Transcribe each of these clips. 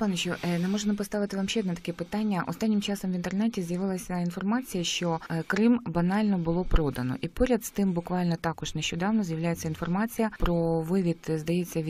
Степановичу, е, не можна поставити вам ще одне таке питання. Останнім часом в інтернеті з'явилася інформація, що е, Крим банально було продано, і поряд з тим, буквально також нещодавно з'являється інформація про вивід, е, здається,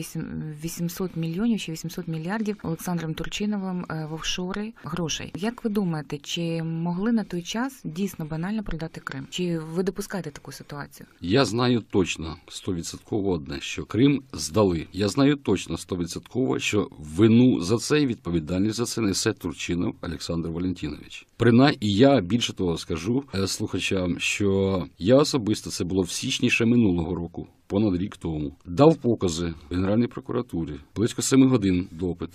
800 мільйонів чи 800 мільярдів Олександром Турчиновим в офшори грошей. Як ви думаєте, чи могли на той час дійсно банально продати Крим? Чи ви допускаєте таку ситуацію? Я знаю точно 100% одне, що Крим здали. Я знаю точно стовідсотково, що вину за це і відповідальність за це несе Турчинов Олександр Валентинович. Прина і я більше того скажу е, слухачам, що я особисто це було в січні ще минулого року. Понад рік тому дав покази Генеральній прокуратурі близько семи годин допит,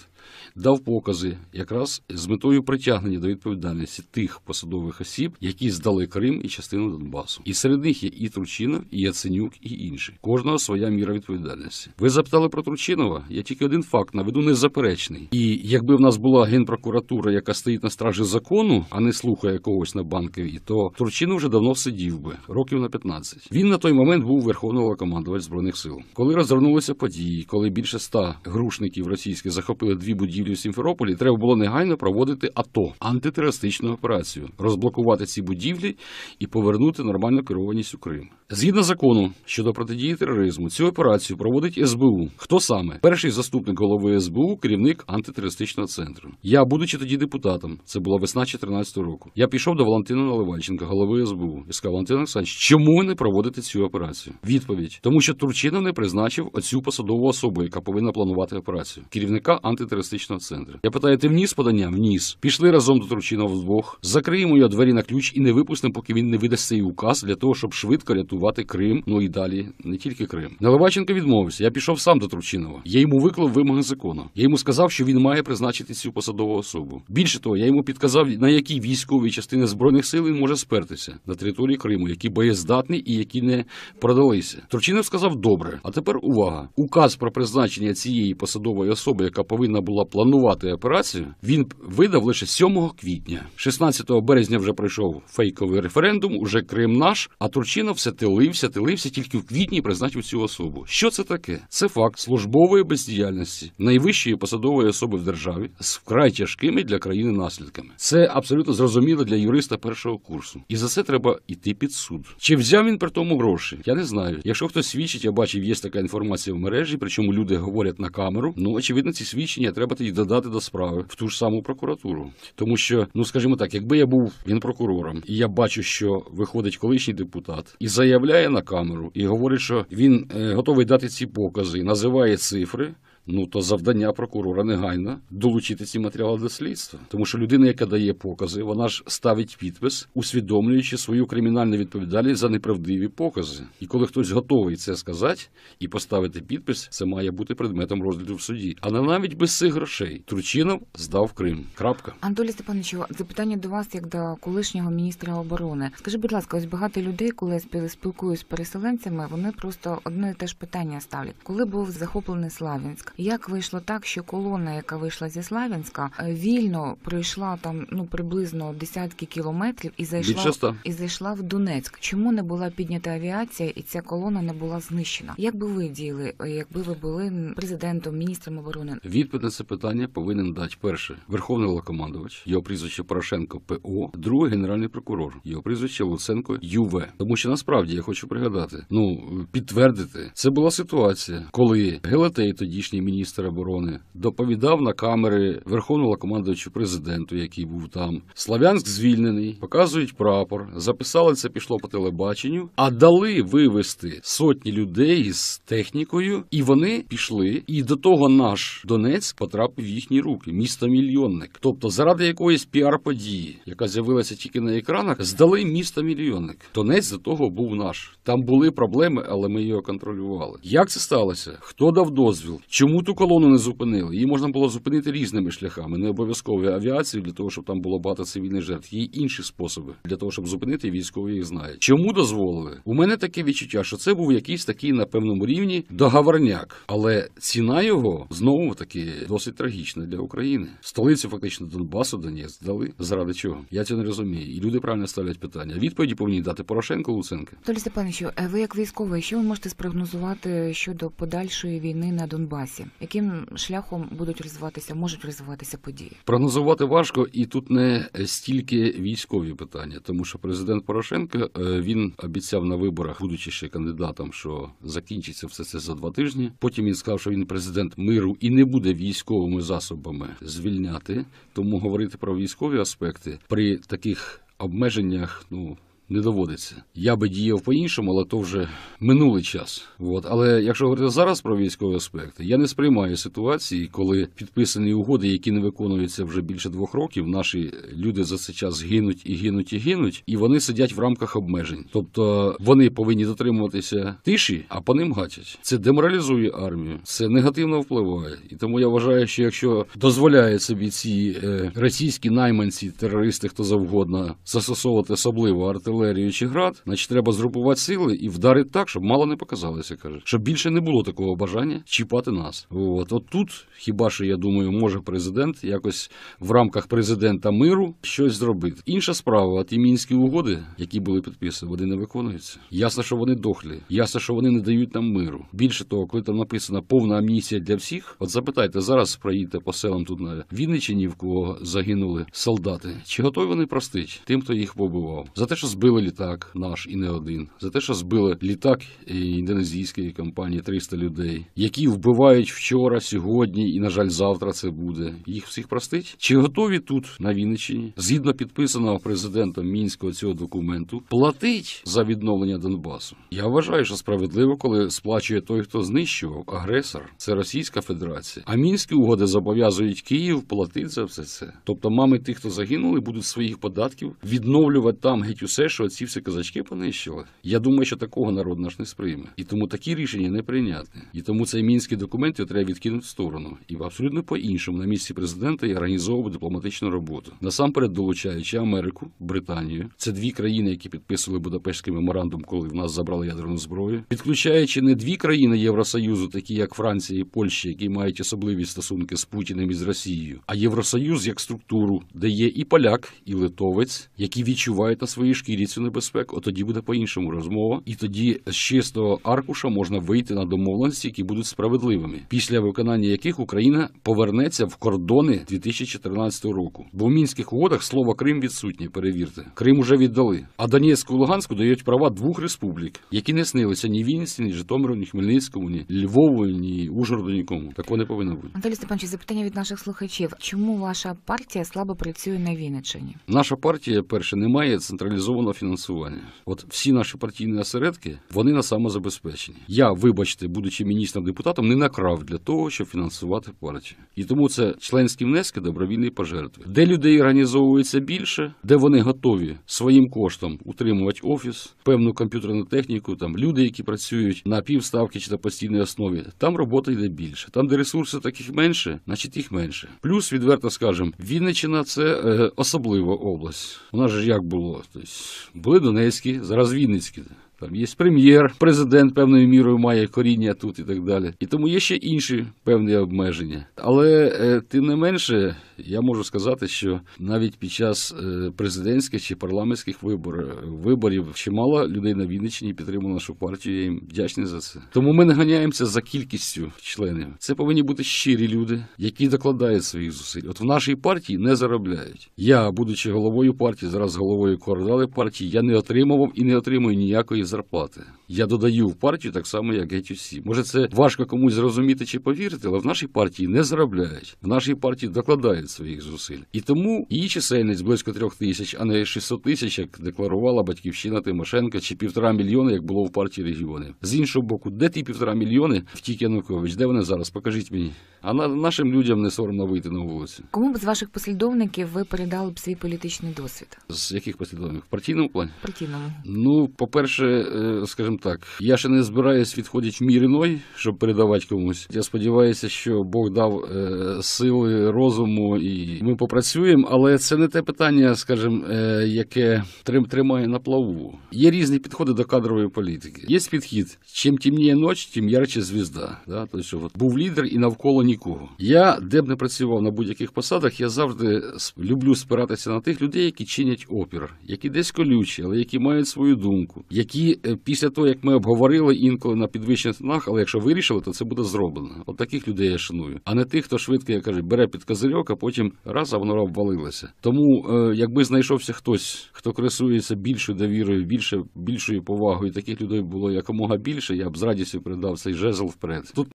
дав покази якраз з метою притягнення до відповідальності тих посадових осіб, які здали Крим і частину Донбасу. І серед них є і Тручинов, і Яценюк, і інші. Кожного своя міра відповідальності. Ви запитали про Тручинова? Я тільки один факт наведу незаперечний. І якби в нас була генпрокуратура, яка стоїть на стражі закону, а не слухає когось на банковій, то Турчину вже давно сидів би років на 15. Він на той момент був верховного командувач збройних сил. Коли розвернулися події, коли більше ста грушників російських захопили дві будівлі в Сімферополі, треба було негайно проводити АТО антитерористичну операцію, розблокувати ці будівлі і повернути нормальну керованість у Крим. Згідно закону щодо протидії тероризму, цю операцію проводить СБУ. Хто саме? Перший заступник голови СБУ, керівник антитерористичного центру. Я, будучи тоді депутатом, це була весна 14 2014 року. Я пішов до Валентина Наливайченка, голови СБУ, і сказав, Валентин Олександрович, чому не проводити цю операцію? Відповідь: тому що Турчинов не призначив оцю посадову особу, яка повинна планувати операцію, керівника антитерористичного центру. Я питаю, ти вніс подання? Вніс. Пішли разом до Турчинова вдвох, закриємо його двері на ключ і не випустимо, поки він не видасть цей указ для того, щоб швидко рятувати Крим. Ну і далі не тільки Крим. Наливаченко відмовився. Я пішов сам до Турчинова. Я йому виклав вимоги закону. Я йому сказав, що він має призначити цю посадову особу. Більше того, я йому підказав, на які якій військовій частини збройних сил він може спертися на території Криму, які боєздатні і які не продалися. Турчинов сказав добре. А тепер увага. Указ про призначення цієї посадової особи, яка повинна була планувати операцію, він видав лише 7 квітня. 16 березня вже пройшов фейковий референдум. Уже Крим наш. А Турчинов все тилився, тилився, тільки в квітні призначив цю особу. Що це таке? Це факт службової бездіяльності найвищої посадової особи в державі з вкрай тяжкими для країни наслідками. Це абсолютно абсолютно зрозуміло для юриста першого курсу. І за це треба йти під суд. Чи взяв він при тому гроші? Я не знаю. Якщо хтось свідчить, я бачив, є така інформація в мережі, причому люди говорять на камеру. Ну очевидно, ці свідчення треба тоді додати до справи в ту ж саму прокуратуру. Тому що, ну скажімо так, якби я був він прокурором, і я бачу, що виходить колишній депутат і заявляє на камеру, і говорить, що він е, готовий дати ці покази, називає цифри. Ну то завдання прокурора негайно долучити ці матеріали до слідства, тому що людина, яка дає покази, вона ж ставить підпис, усвідомлюючи свою кримінальну відповідальність за неправдиві покази. І коли хтось готовий це сказати і поставити підпис, це має бути предметом розгляду в суді. а Але навіть без цих грошей Тручинов здав Крим. Крапка Антолі Степановичу, запитання до вас як до колишнього міністра оборони. Скажи, будь ласка, ось багато людей, коли я спілкуюсь з переселенцями, вони просто одне і те ж питання ставлять, коли був захоплений Славянськ. Як вийшло так, що колона, яка вийшла зі Славянська, е, вільно пройшла там ну приблизно десятки кілометрів і зайшла і зайшла в Донецьк? Чому не була піднята авіація, і ця колона не була знищена? Як би ви діяли, е, якби ви були президентом, міністром оборони? Відповідь на це питання повинен дати перше верховний лакомандувач, його прізвище Порошенко ПО, друге генеральний прокурор, його прізвище Луценко ЮВ. Тому що насправді я хочу пригадати, ну підтвердити, це була ситуація, коли Гелатей тодішній міністр оборони, доповідав на камери верховного командувача президенту, який був там. Славянськ звільнений, показують прапор, записали це, пішло по телебаченню, а дали вивести сотні людей з технікою, і вони пішли. І до того наш Донецьк потрапив в їхні руки, місто мільйонник. Тобто, заради якоїсь піар-події, яка з'явилася тільки на екранах, здали місто мільйонник. Донець до того був наш. Там були проблеми, але ми його контролювали. Як це сталося? Хто дав дозвіл? Чому? Чому ту колону не зупинили? Її можна було зупинити різними шляхами, не обов'язково авіацією для того, щоб там було багато цивільних жертв. Є інші способи для того, щоб зупинити військові їх знають. Чому дозволили? У мене таке відчуття, що це був якийсь такий на певному рівні договорняк, але ціна його знову таки досить трагічна для України. Столицю фактично Донбасу Донець дали. Заради чого? Я це не розумію. І люди правильно ставлять питання. Відповіді повинні дати Порошенко Луценка Толі Степановичу, е, ви як військовий, що ви можете спрогнозувати щодо подальшої війни на Донбасі? яким шляхом будуть розвиватися, можуть розвиватися події. Прогнозувати важко, і тут не стільки військові питання, тому що президент Порошенко е, він обіцяв на виборах, будучи ще кандидатом, що закінчиться все це за два тижні. Потім він сказав, що він президент миру і не буде військовими засобами звільняти. Тому говорити про військові аспекти при таких обмеженнях, ну не доводиться. Я би діяв по-іншому, але то вже минулий час. От. Але якщо говорити зараз про військові аспекти, я не сприймаю ситуації, коли підписані угоди, які не виконуються вже більше двох років, наші люди за цей час гинуть і гинуть і гинуть, і вони сидять в рамках обмежень. Тобто вони повинні дотримуватися тиші, а по ним гатять. Це деморалізує армію, це негативно впливає. І тому я вважаю, що якщо дозволяє собі ці е, російські найманці, терористи, хто завгодно, застосовувати особливо артилерію, артилерію чи град, значить треба згрупувати сили і вдарити так, щоб мало не показалося. каже, щоб більше не було такого бажання чіпати нас. От от тут хіба що я думаю, може президент якось в рамках президента миру щось зробити. Інша справа, а ті мінські угоди, які були підписані, вони не виконуються. Ясно, що вони дохлі, ясно, що вони не дають нам миру. Більше того, коли там написано повна амністія для всіх, от запитайте зараз, проїдьте по селам тут на Вінничині, в кого загинули солдати. Чи готові вони простить тим, хто їх побивав за те, що збив збили літак наш і не один, за те, що збили літак індонезійської компанії 300 людей, які вбивають вчора, сьогодні і, на жаль, завтра це буде. Їх всіх простить. Чи готові тут на Вінниччині, згідно підписаного президентом мінського цього документу, платить за відновлення Донбасу? Я вважаю, що справедливо, коли сплачує той, хто знищував агресор, це Російська Федерація. А мінські угоди зобов'язують Київ платити за все це. Тобто, мами тих, хто загинули, будуть своїх податків відновлювати там геть усе що ці всі казачки понищили. Я думаю, що такого народ наш не сприйме. І тому такі рішення не прийняти. І тому цей мінський документ його треба відкинути в сторону. І абсолютно по-іншому на місці президента я організовував дипломатичну роботу. Насамперед долучаючи Америку, Британію. Це дві країни, які підписували Будапештський меморандум, коли в нас забрали ядерну зброю, підключаючи не дві країни Євросоюзу, такі як Франція і Польща, які мають особливі стосунки з Путіним і з Росією, а Євросоюз як структуру, де є і поляк, і литовець, які відчувають на своїй шкірі. Цю небезпеку, от тоді буде по-іншому розмова, і тоді з чистого аркуша можна вийти на домовленості, які будуть справедливими, після виконання яких Україна повернеться в кордони 2014 року. Бо в мінських угодах слово Крим відсутнє. Перевірте, Крим уже віддали. А Донецьку і Луганську дають права двох республік, які не снилися ні Вінці, ні Житомиру, ні Хмельницькому, ні Львову, ні Ужгороду, нікому. Такого не повинно бути. Анатолій Степанович, запитання від наших слухачів: чому ваша партія слабо працює на Вінниччині? Наша партія перше не має централізованого фінансування. От всі наші партійні осередки вони на самозабезпеченні. Я, вибачте, будучи міністром депутатом, не накрав для того, щоб фінансувати партію. І тому це членські внески добровільні пожертви, де людей організовується більше, де вони готові своїм коштом утримувати офіс, певну комп'ютерну техніку. Там люди, які працюють на півставки чи на постійній основі, там робота йде більше. Там, де ресурси таких менше, значить їх менше. Плюс відверто скажемо, вінничина це е, особлива область. У нас же як було тобто, були Донецькі, зараз Вінницькі. Там є прем'єр, президент певною мірою має коріння тут і так далі. І тому є ще інші певні обмеження. Але е, тим не менше, я можу сказати, що навіть під час е, президентських чи парламентських виборів виборів чимало людей на Вінниччині підтримало нашу партію. Я їм вдячний за це. Тому ми не ганяємося за кількістю членів. Це повинні бути щирі люди, які докладають своїх зусиль. От в нашій партії не заробляють. Я, будучи головою партії, зараз головою кордали партії, я не отримував і не отримую ніякої зарплати. Я додаю в партію так само, як геть усі. Може, це важко комусь зрозуміти чи повірити, але в нашій партії не заробляють. В нашій партії докладають результаті своїх зусиль. І тому її чисельність близько трьох тисяч, а не 600 тисяч, як декларувала батьківщина Тимошенка, чи півтора мільйони, як було в партії регіони. З іншого боку, де ті півтора мільйони втік Янукович? Де вони зараз? Покажіть мені. А на нашим людям не соромно вийти на вулицю. Кому б з ваших послідовників ви передали б свій політичний досвід? З яких послідовників? партійному плані? партійному. Ну, по-перше, е, скажімо так, я ще не збираюсь відходити в мій щоб передавати комусь. Я сподіваюся, що Бог дав е, сили розуму і ми попрацюємо, але це не те питання, скажімо, е, яке тримає на плаву. Є різні підходи до кадрової політики. Є підхід: чим тімніє ніч, тим ярче звізда. Да? Тобто, от, був лідер і навколо нікого. Я де б не працював на будь-яких посадах, я завжди люблю спиратися на тих людей, які чинять опір, які десь колючі, але які мають свою думку, які е, після того як ми обговорили інколи на підвищених тонах, але якщо вирішили, то це буде зроблено. От таких людей я шаную, а не тих, хто швидко я кажу, бере під козирьок, а потім потім раз, а воно обвалилося. Тому, е, якби знайшовся хтось, хто кресується більше довірою, більше більшою повагою, таких людей було якомога більше. Я б з радістю передав цей жезл вперед. Тут